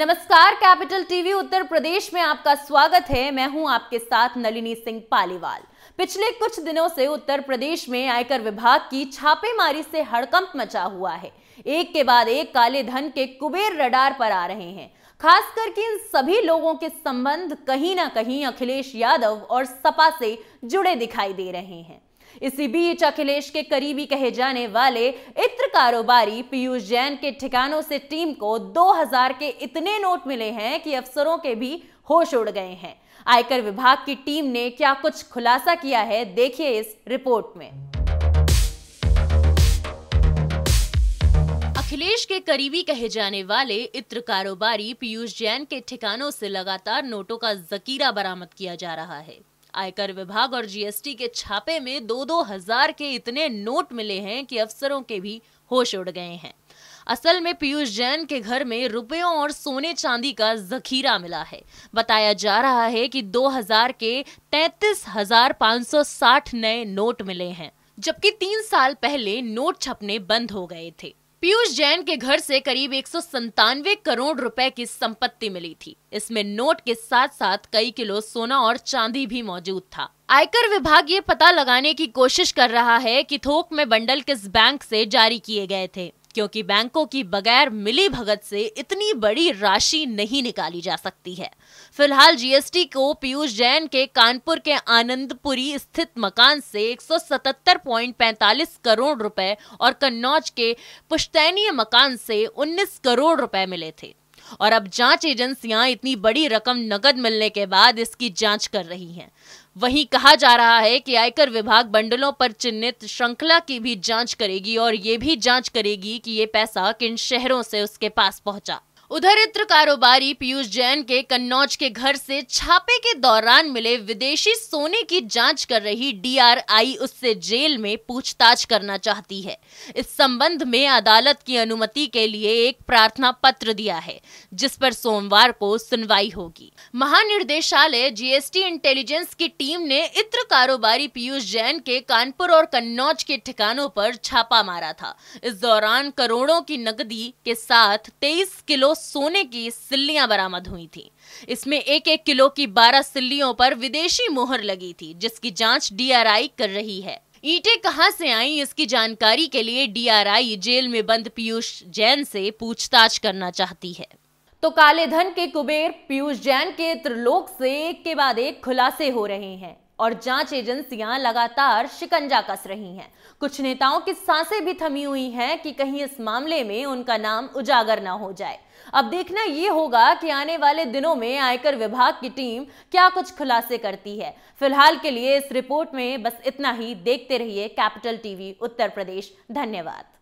नमस्कार capital TV उत्तर प्रदेश में आपका स्वागत है मैं हूं आपके साथ नलिनी सिंह पालीवाल पिछले कुछ दिनों से उत्तर प्रदेश में आयकर विभाग की छापेमारी से हड़कंप मचा हुआ है एक के बाद एक काले धन के कुबेर रडार पर आ रहे हैं खास करके इन सभी लोगों के संबंध कहीं ना कहीं अखिलेश यादव और सपा से जुड़े दिखाई दे रहे हैं इसी बीच अखिलेश के करीबी कहे जाने वाले इत्र कारोबारी पीयूष जैन के ठिकानों से टीम को 2000 के इतने नोट मिले हैं कि अफसरों के भी होश उड़ गए हैं आयकर विभाग की टीम ने क्या कुछ खुलासा किया है देखिए इस रिपोर्ट में अखिलेश के करीबी कहे जाने वाले इत्र कारोबारी पीयूष जैन के ठिकानों से लगातार नोटों का जकीरा बरामद किया जा रहा है आयकर विभाग और जीएसटी के छापे में दो दो हजार के इतने नोट मिले हैं कि अफसरों के भी होश उड़ गए हैं असल में पीयूष जैन के घर में रुपयों और सोने चांदी का जखीरा मिला है बताया जा रहा है कि 2000 के 33,560 नए नोट मिले हैं जबकि तीन साल पहले नोट छपने बंद हो गए थे पीयूष जैन के घर से करीब एक करोड़ रुपए की संपत्ति मिली थी इसमें नोट के साथ साथ कई किलो सोना और चांदी भी मौजूद था आयकर विभाग ये पता लगाने की कोशिश कर रहा है कि थोक में बंडल किस बैंक से जारी किए गए थे क्योंकि बैंकों की बगैर मिली भगत से इतनी बड़ी राशि नहीं निकाली जा सकती है फिलहाल जीएसटी को पीयूष जैन के कानपुर के आनंदपुरी स्थित मकान से 177.45 करोड़ रुपए और कन्नौज के पुश्तैनीय मकान से 19 करोड़ रुपए मिले थे और अब जांच एजेंसियां इतनी बड़ी रकम नकद मिलने के बाद इसकी जांच कर रही हैं वहीं कहा जा रहा है कि आयकर विभाग बंडलों पर चिन्हित श्रृंखला की भी जांच करेगी और ये भी जांच करेगी कि ये पैसा किन शहरों से उसके पास पहुंचा उधर इत्र कारोबारी पीयूष जैन के कन्नौज के घर से छापे के दौरान मिले विदेशी सोने की जांच कर रही डीआरआई उससे जेल में पूछताछ करना चाहती है इस संबंध में अदालत की अनुमति के लिए एक प्रार्थना पत्र दिया है जिस पर सोमवार को सुनवाई होगी महानिर्देशालय जीएसटी इंटेलिजेंस की टीम ने इत्र कारोबारी पीयूष जैन के कानपुर और कन्नौज के ठिकानों पर छापा मारा था इस दौरान करोड़ों की नकदी के साथ तेईस किलो सोने की सिल्लियां बरामद हुई थी इसमें एक एक किलो की बारह सिल्लियों पर विदेशी मोहर लगी थी जिसकी जांच डीआरआई कर रही है ईटे कहां से आई इसकी जानकारी के लिए डीआरआई जेल में बंद पीयूष जैन से पूछताछ करना चाहती है तो काले धन के कुबेर पीयूष जैन के त्रिलोक से एक के बाद एक खुलासे हो रहे हैं और जांच एजेंसियां लगातार शिकंजा कस रही हैं कुछ नेताओं की सांसें भी थमी हुई हैं कि कहीं इस मामले में उनका नाम उजागर ना हो जाए अब देखना यह होगा कि आने वाले दिनों में आयकर विभाग की टीम क्या कुछ खुलासे करती है फिलहाल के लिए इस रिपोर्ट में बस इतना ही देखते रहिए कैपिटल टीवी उत्तर प्रदेश धन्यवाद